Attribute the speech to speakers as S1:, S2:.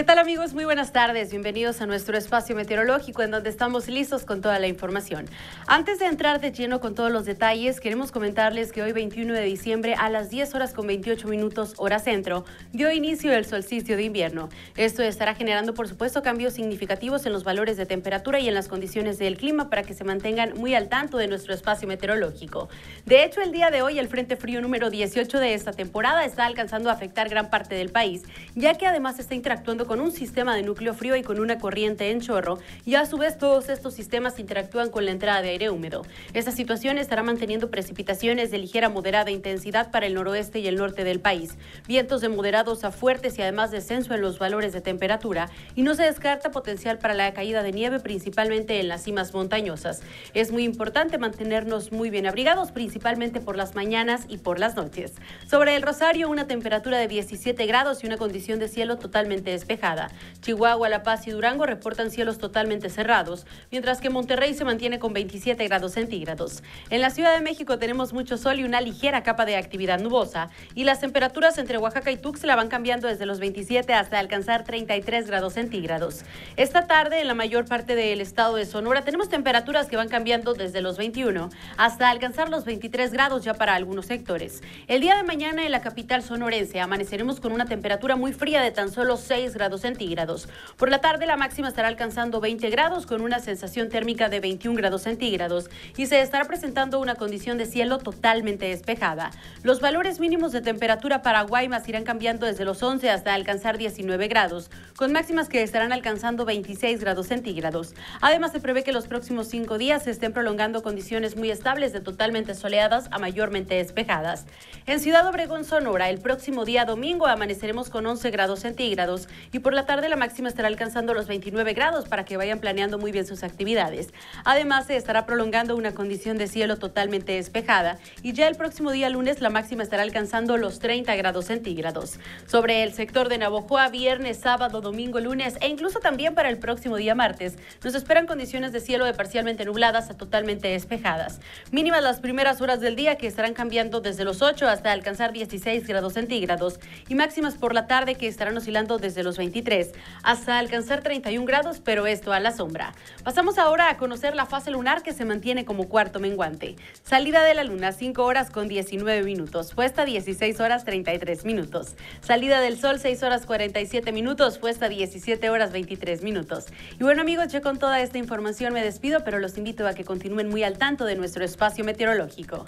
S1: ¿Qué tal amigos? Muy buenas tardes. Bienvenidos a nuestro espacio meteorológico en donde estamos listos con toda la información. Antes de entrar de lleno con todos los detalles, queremos comentarles que hoy 21 de diciembre a las 10 horas con 28 minutos hora centro dio inicio el solsticio de invierno. Esto estará generando por supuesto cambios significativos en los valores de temperatura y en las condiciones del clima para que se mantengan muy al tanto de nuestro espacio meteorológico. De hecho, el día de hoy el Frente Frío número 18 de esta temporada está alcanzando a afectar gran parte del país, ya que además está interactuando con un sistema de núcleo frío y con una corriente en chorro, y a su vez todos estos sistemas interactúan con la entrada de aire húmedo. Esta situación estará manteniendo precipitaciones de ligera a moderada intensidad para el noroeste y el norte del país, vientos de moderados a fuertes y además descenso en los valores de temperatura, y no se descarta potencial para la caída de nieve principalmente en las cimas montañosas. Es muy importante mantenernos muy bien abrigados, principalmente por las mañanas y por las noches. Sobre el Rosario, una temperatura de 17 grados y una condición de cielo totalmente Chihuahua, La Paz y Durango reportan cielos totalmente cerrados, mientras que Monterrey se mantiene con 27 grados centígrados. En la Ciudad de México tenemos mucho sol y una ligera capa de actividad nubosa, y las temperaturas entre Oaxaca y Tuxtla van cambiando desde los 27 hasta alcanzar 33 grados centígrados. Esta tarde, en la mayor parte del estado de Sonora, tenemos temperaturas que van cambiando desde los 21 hasta alcanzar los 23 grados ya para algunos sectores. El día de mañana en la capital sonorense amaneceremos con una temperatura muy fría de tan solo 6 grados grados centígrados. Por la tarde la máxima estará alcanzando 20 grados con una sensación térmica de 21 grados centígrados y se estará presentando una condición de cielo totalmente despejada. Los valores mínimos de temperatura para Guaymas irán cambiando desde los 11 hasta alcanzar 19 grados, con máximas que estarán alcanzando 26 grados centígrados. Además se prevé que los próximos cinco días se estén prolongando condiciones muy estables de totalmente soleadas a mayormente despejadas. En Ciudad Obregón, Sonora, el próximo día domingo amaneceremos con 11 grados centígrados y por la tarde la máxima estará alcanzando los 29 grados para que vayan planeando muy bien sus actividades. Además, se estará prolongando una condición de cielo totalmente despejada y ya el próximo día lunes la máxima estará alcanzando los 30 grados centígrados. Sobre el sector de Navojoa, viernes, sábado, domingo, lunes e incluso también para el próximo día martes, nos esperan condiciones de cielo de parcialmente nubladas a totalmente despejadas. Mínimas las primeras horas del día que estarán cambiando desde los 8 hasta alcanzar 16 grados centígrados y máximas por la tarde que estarán oscilando desde los 23 hasta alcanzar 31 grados, pero esto a la sombra. Pasamos ahora a conocer la fase lunar que se mantiene como cuarto menguante. Salida de la luna 5 horas con 19 minutos, puesta 16 horas 33 minutos. Salida del sol 6 horas 47 minutos, puesta 17 horas 23 minutos. Y bueno amigos, yo con toda esta información me despido, pero los invito a que continúen muy al tanto de nuestro espacio meteorológico.